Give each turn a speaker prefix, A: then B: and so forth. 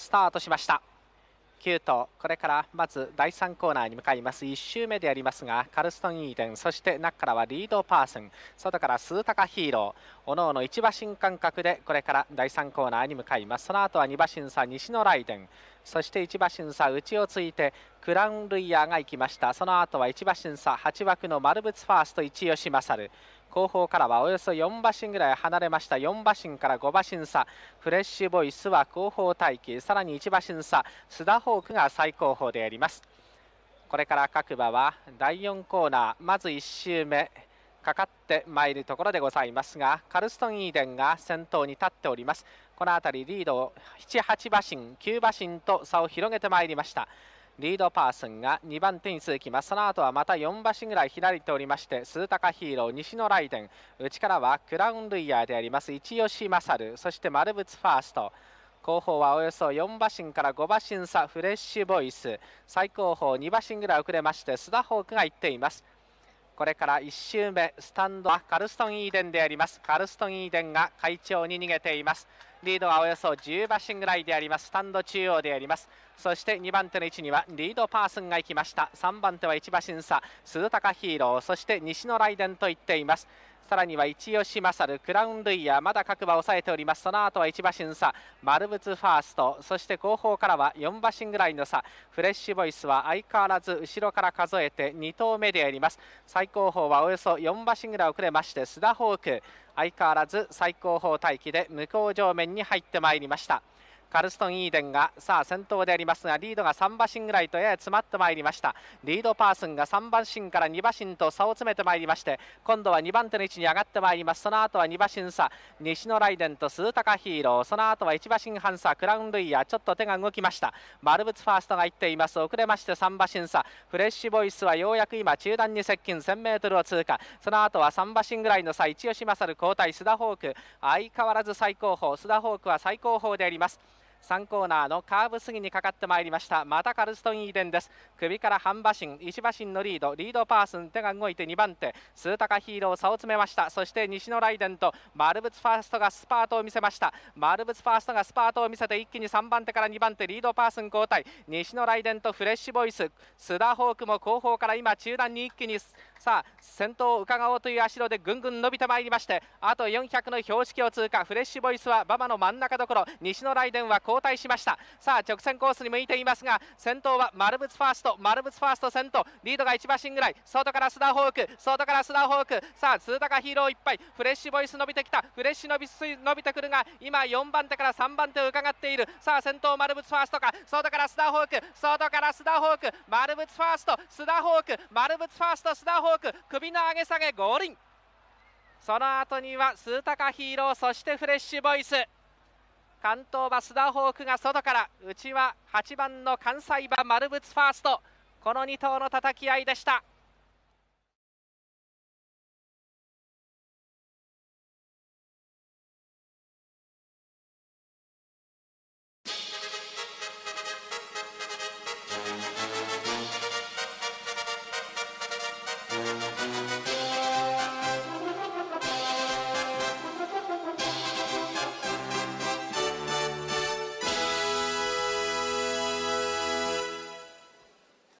A: スタートしました9頭これからまず第3コーナーに向かいます1周目でありますがカルストン・イーデンそして中からはリードパーソン外からスータカヒーローおのおの1馬身間隔でこれから第3コーナーに向かいますその後は2馬身差西のライデンそして1馬身差内をついてクラウンルイヤーが行きましたその後は1馬身差8枠の丸物ファースト一吉勝後方からはおよそ4馬身ぐらい離れました4馬身から5馬身差フレッシュボイスは後方待機さらに1馬身差須田ホークが最後方でありますこれから各馬は第4コーナーまず1周目かかってまいるところでございますがカルストン・イーデンが先頭に立っておりますこの辺りリードを78馬身9馬身と差を広げてまいりましたリードパーソンが2番手に続きますその後はまた4馬身ぐらい左っておりまして鈴高ヒーロー西野ライデン内からはクラウンルイヤーであります一吉勝そして丸仏ファースト後方はおよそ4馬身から5馬身差フレッシュボイス最後方2馬身ぐらい遅れまして須田ホークが行っていますこれから1周目スタンドはカルストン・イーデンでありますカルストン・イーデンが会長に逃げていますリードはおよそ10馬身ぐらいでありますスタンド中央でありますそして2番手の位置にはリードパーソンが行きました3番手は1馬身差鈴高ヒーローそして西の雷電と言っていますさらには一吉勝クラウンルイヤーまだ各馬抑えておりますその後は1馬身差丸仏ファーストそして後方からは4馬身ぐらいの差フレッシュボイスは相変わらず後ろから数えて2頭目であります最高峰はおよそ4馬身ぐらい遅れまして須田ホーク相変わらず最高峰待機で向こう上面に入ってまいりました。カルストン・イーデンがさあ先頭でありますがリードが3馬身ぐらいとやや詰まってまいりましたリードパーソンが3馬身から2馬身と差を詰めてまいりまして今度は2番手の位置に上がってまいりますその後は2馬身差西野ライデンと鈴高ヒーローその後は1馬身半差クラウンルイヤーちょっと手が動きましたマルブツファーストが行っています遅れまして3馬身差フレッシュボイスはようやく今中段に接近 1000m を通過その後は3馬身ぐらいの差一吉勝交代須田ホーク相変わらず最高峰須田ホークは最高峰であります3コーナーのカーブ過ぎにかかってまいりましたまたカルストン・イーデンです首から半馬身石馬身のリードリードパーソン手が動いて2番手スー数カヒーロー差を詰めましたそして西野ライデンとマルブツファーストがスパートを見せましたマルブツファーストがスパートを見せて一気に3番手から2番手リードパーソン交代西野ライデンとフレッシュボイス須田ホークも後方から今中段に一気にさあ先頭を伺おうという足路でぐんぐん伸びてまいりましてあと400の標識を通過フレッシュボイスは馬場の真ん中どころ西の雷電は後退しましたさあ直線コースに向いていますが先頭は丸物ファースト丸物ファースト先頭リードが1馬身ぐらい外からスダホーク外からスダホークさあ通高ヒーローいっぱいフレッシュボイス伸びてきたフレッシュ伸び伸びてくるが今4番手から3番手を伺っているさあ先頭丸物ファーストか外からスダホーク外からスダホーク丸物ファーストスダホーク丸物ファーストスダホークォーク首の上げ下げゴーその後にはスータカヒーローそしてフレッシュボイス関東馬須田ホークが外からうちは8番の関西馬丸仏ファーストこの2頭の叩き合いでした。